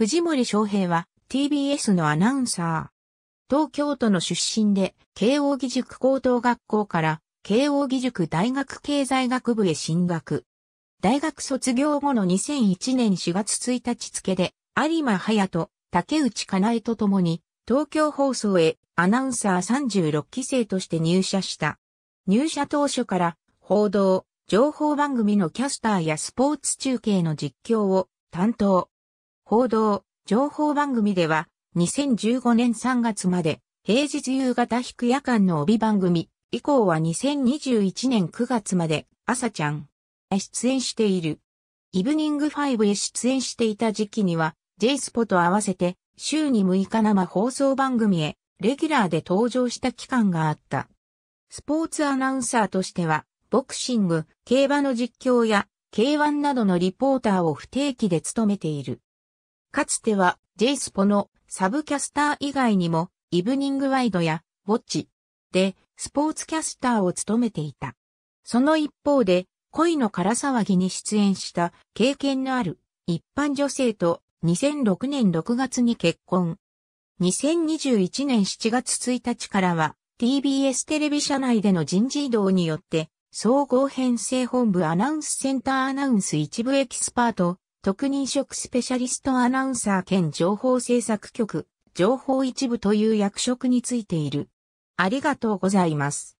藤森翔平は TBS のアナウンサー。東京都の出身で、慶応義塾高等学校から慶応義塾大学経済学部へ進学。大学卒業後の2001年4月1日付で、有馬隼人、竹内かなえと共に、東京放送へアナウンサー36期生として入社した。入社当初から、報道、情報番組のキャスターやスポーツ中継の実況を担当。報道、情報番組では、2015年3月まで、平日夕方引く夜間の帯番組、以降は2021年9月まで、朝ちゃん、出演している。イブニング5へ出演していた時期には、J スポと合わせて、週に6日生放送番組へ、レギュラーで登場した期間があった。スポーツアナウンサーとしては、ボクシング、競馬の実況や、K1 などのリポーターを不定期で務めている。かつてはジェイスポのサブキャスター以外にもイブニングワイドやウォッチでスポーツキャスターを務めていた。その一方で恋の空騒ぎに出演した経験のある一般女性と2006年6月に結婚。2021年7月1日からは TBS テレビ社内での人事異動によって総合編成本部アナウンスセンターアナウンス一部エキスパート特任職スペシャリストアナウンサー兼情報制作局、情報一部という役職についている。ありがとうございます。